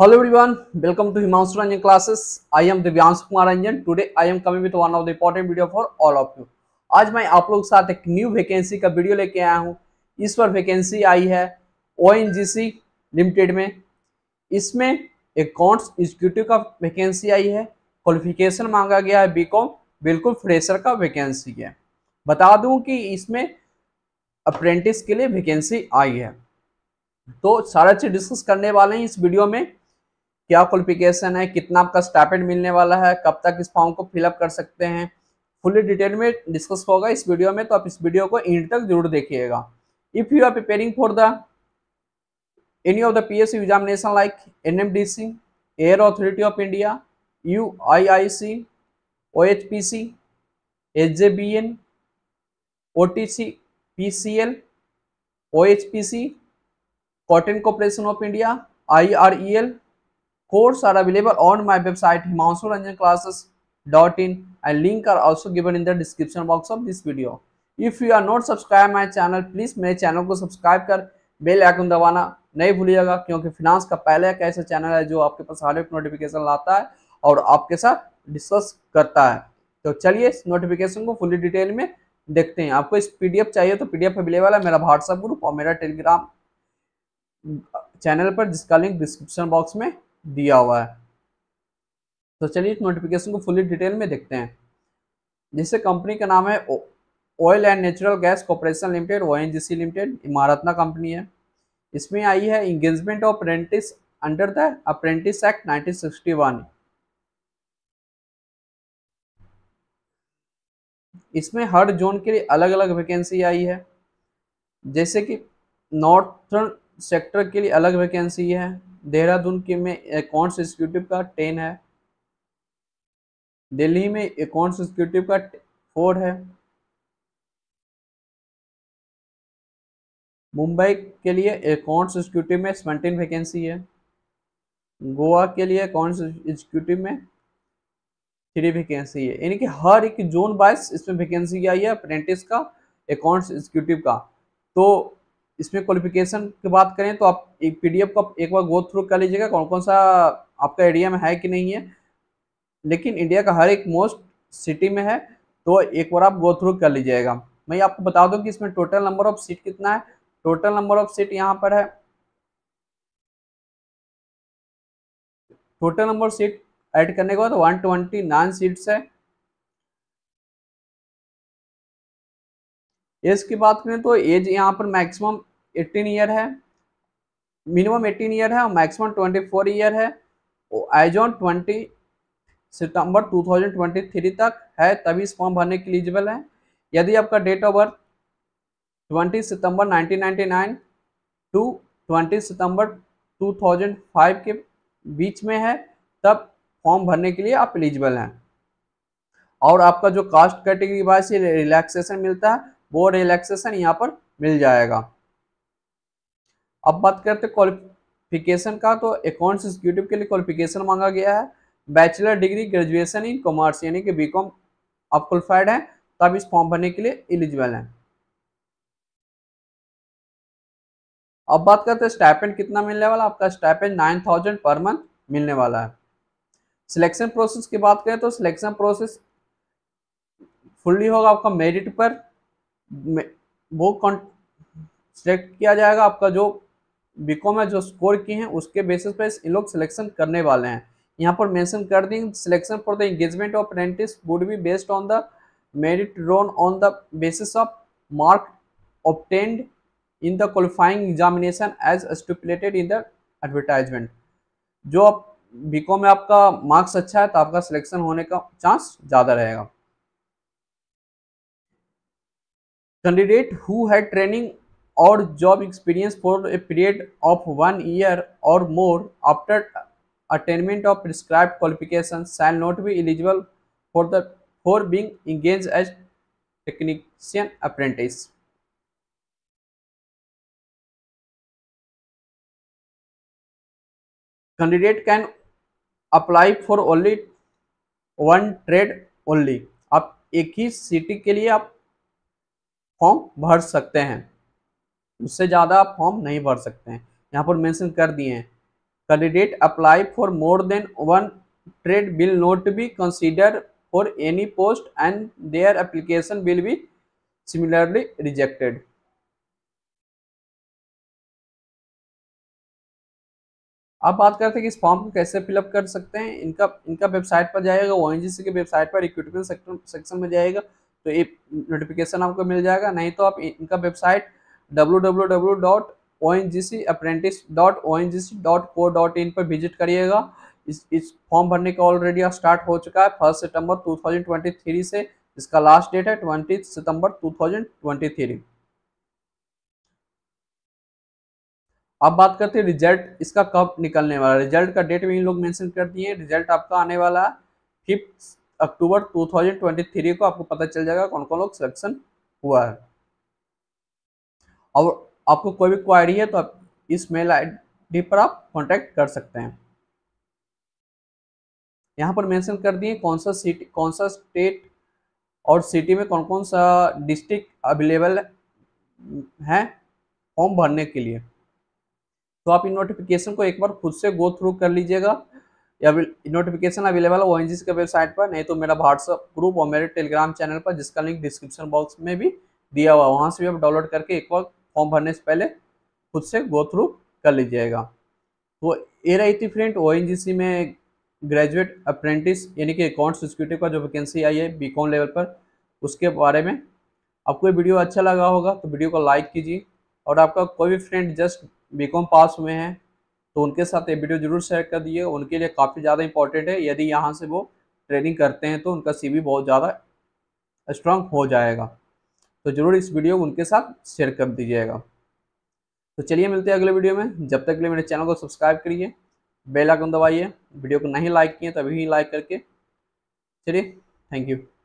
hello everyone welcome to Himanshu Ranjan classes I am Divyansh Kumar Ranjan today I am coming with one of the important video for all of you आज मैं आप लोग के साथ एक new vacancy का वीडियो लेके आया हूँ इस पर वैकेंसी आई है ओ लिमिटेड में इसमें अकाउंट्स एग्जीक्यूटिव का वैकेंसी आई है क्वालिफिकेशन मांगा गया है बीकॉम बिल्कुल फ्रेशर का वैकेंसी है बता दूं कि इसमें अप्रेंटिस के लिए वैकेंसी आई है तो सारा चीज़ डिस्कस करने वाले हैं इस वीडियो में क्या क्वालिफिकेशन है कितना आपका स्टैपेड मिलने वाला है कब तक इस फॉर्म को फिलअप कर सकते हैं फुली डिटेल में डिस्कस होगा इस वीडियो में तो आप इस वीडियो को इंड तक जरूर देखिएगा if you are preparing for the any of the P PSC examination like N M D C air authority of India U I I C O H P C H J B N O T C C C P P L O H cotton of India I R E L course are available on my website Himanshu Ranjan classes dot in and link are also given in the description box of this video if you are not subscribe my channel please मेरे channel को subscribe कर bell icon दबाना नहीं भूलिएगा क्योंकि finance का पहला एक ऐसा चैनल है जो आपके पास हर एक नोटिफिकेशन लाता है और आपके साथ डिस्कस करता है तो चलिए इस नोटिफिकेशन को फुली डिटेल में देखते हैं आपको इस पीडीएफ चाहिए तो पीडीएफ अवेलेबल है मेरा व्हाट्सएप ग्रुप और मेरा टेलीग्राम चैनल पर जिसका लिंक डिस्क्रिप्शन बॉक्स में दिया हुआ है तो चलिए इस नोटिफिकेशन को फुली डिटेल में देखते हैं जिससे कंपनी का नाम है oil and natural gas corporation limited ओ लिमिटेड इमारतना कंपनी है इसमें आई है engagement of apprentice under the apprentice act 1961 इसमें हर जोन के लिए अलग अलग वैकेंसी आई है जैसे कि नॉर्थन सेक्टर के लिए अलग वैकेंसी है देहरादून के में अकाउंट्स एग्जीक्यूटिव का टेन है दिल्ली में अकाउंट्स एग्जीक्यूटिव का फोर है मुंबई के लिए अकाउंट्स एग्जीक्यूटिव में सेवेंटीन वैकेंसी है गोवा के लिए अकाउंट्स एग्जीक्यूटिव में थ्री वैकेंसी है यानी कि हर एक जोन वाइज इसमें वैकेंसी आई है अप्रेंटिस का अकाउंट्स एग्जीक्यूटिव का तो इसमें क्वालिफिकेशन की बात करें तो आप एक पीडीएफ को एक बार गो थ्रू कर लीजिएगा कौन कौन सा आपका एरिया में है कि नहीं है लेकिन इंडिया का हर एक मोस्ट सिटी में है तो एक बार आप गो थ्रू कर लीजिएगा मैं आपको बता दूं कि इसमें टोटल नंबर ऑफ सीट कितना है टोटल नंबर ऑफ सीट यहाँ पर है टोटल नंबर सीट ऐड करने के बाद वन ट्वेंटी नाइन सीट्स है एज की बात करें तो एज यहाँ पर मैक्सिमम 18 ईयर है मिनिमम 18 ईयर है और मैक्सिमम 24 ईयर है और एज ऑन ट्वेंटी सितंबर 2023 तक है तभी इस फॉर्म भरने के एलिजिबल है यदि आपका डेट ऑफ बर्थ 20 सितंबर 1999 टू 20 सितंबर 2005 के बीच में है तब फॉर्म भरने के लिए आप एलिजिबल हैं और आपका जो कास्ट कैटेगरी वाइज रिलैक्सेशन मिलता है वो रिलैक्सेशन यहाँ पर मिल जाएगा अब बात करते क्वालिफिकेशन का तो अकाउंट्स एग्जीक्यूटिव के लिए क्वालिफिकेशन मांगा गया है bachelor degree graduation in commerce यानी कि बीकॉम आप क्वालिफाइड हैं तब तो इस फॉर्म भरने के लिए एलिजिबल हैं अब बात करते हैं स्टाइपेंड कितना मिलने वाला आपका stipend nine thousand per month मिलने वाला है सिलेक्शन प्रोसेस की बात करें तो सिलेक्शन प्रोसेस फुल्ली होगा आपका मेरिट पर वो सिलेक्ट किया जाएगा आपका जो बीकॉम है जो स्कोर किए हैं उसके बेसिस पे इन लोग सिलेक्शन करने वाले हैं यहाँ पर मेंशन कर दें selection for the engagement of apprentice would be based on the merit drawn on the basis of mark obtained in the qualifying examination as stipulated in the advertisement जो आप बीकॉम में आपका मार्क्स अच्छा है तो आपका सिलेक्शन होने का चांस ज़्यादा रहेगा कैंडिडेट हु हैड ट्रेनिंग और job experience for a period of one year और more after attainment of prescribe qualification shall not be eligible for the for being engage as technician apprentice candidate can apply for only one trade only आप एक ही city के लिए आप form भर सकते हैं उससे ज़्यादा आप फॉर्म नहीं भर सकते हैं यहाँ पर मेंशन कर दिए हैं candidate apply for more than one trade will not be consider for any post and their application will be similarly rejected आप बात करते हैं कि इस फॉर्म को कैसे फिलअप कर सकते हैं इनका इनका वेबसाइट पर जाएगा ओ के वेबसाइट पर रिक्रूटमेंट सेक्शन में जाएगा तो ये नोटिफिकेशन आपको मिल जाएगा नहीं तो आप इनका वेबसाइट www.ongcapprentice.ongc.co.in पर विजिट करिएगा इस इस फॉर्म भरने का ऑलरेडी स्टार्ट हो चुका है फर्स्ट सितंबर 2023 से इसका लास्ट डेट है ट्वेंटी सितंबर 2023 अब बात करते हैं रिजल्ट इसका कब निकलने वाला रिजल्ट का डेट भी इन लोग मेंशन कर दिए रिजल्ट आपका आने वाला है फिफ्थ अक्टूबर 2023 को आपको पता चल जाएगा कौन कौन लोग सिलेक्शन हुआ है और आपको कोई भी क्वारी है तो आप इस मेल आईडी पर आप कांटेक्ट कर सकते हैं यहाँ पर मेंशन कर दिए कौन सा सिटी कौन सा स्टेट और सिटी में कौन कौन सा डिस्ट्रिक्ट अवेलेबल है फॉर्म भरने के लिए तो आप इन नोटिफिकेशन को एक बार खुद से गो थ्रू कर लीजिएगा नोटिफिकेशन अवेलेबल है ओ के वेबसाइट पर नहीं तो मेरा व्हाट्सअप ग्रुप और मेरे टेलीग्राम चैनल पर जिसका लिंक डिस्क्रिप्शन बॉक्स में भी दिया हुआ है वहाँ से भी आप डाउनलोड करके एक बार फॉर्म भरने से पहले खुद से गो थ्रू कर लीजिएगा तो ए रही थी फ्रेंड ओ में ग्रेजुएट अप्रेंटिस यानी कि अकाउंट्स एग्जीक्यूटिव का जो वैकेंसी आई है बी लेवल पर उसके बारे में आपको वीडियो अच्छा लगा होगा तो वीडियो को लाइक कीजिए और आपका कोई भी फ्रेंड जस्ट बी पास हुए हैं तो उनके साथ ये वीडियो जरूर शेयर कर दिए उनके लिए काफ़ी ज़्यादा इंपॉर्टेंट है यदि यहाँ से वो ट्रेनिंग करते हैं तो उनका सी बहुत ज़्यादा स्ट्रांग हो जाएगा तो ज़रूर इस वीडियो को उनके साथ शेयर कर दीजिएगा तो चलिए मिलते हैं अगले वीडियो में जब तक के लिए मेरे चैनल को सब्सक्राइब करिए बेल आइकन दबाइए वीडियो को नहीं लाइक किए तभी ही लाइक करके चलिए थैंक यू